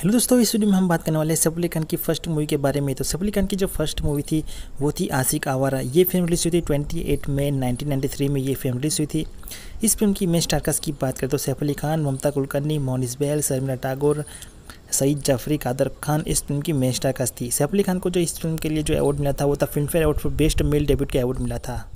hello दोस्तों इस video में हम बात करने वाले हैं सफली खान की फर्स्ट मूवी के बारे में तो सफली खान की जो फर्स्ट मूवी थी वो थी आशिक आवारा ये फिल्म रिलीज हुई थी 28 मई 1993 में ये फिल्म रिलीज हुई थी इस फिल्म की मेन स्टारकास्ट की बात करें तो सैफ अली खान ममता कुलकर्णी मोनिस बैल शर्मिला टागोर सईद जाफरी कादर खान इस फिल्म की मेन स्टारकास्ट थी सैफ अली खान को जो इस फिल्म के लिए जो अवार्ड मिला था वो था Filmfare award for best male debut का अवार्ड मिला था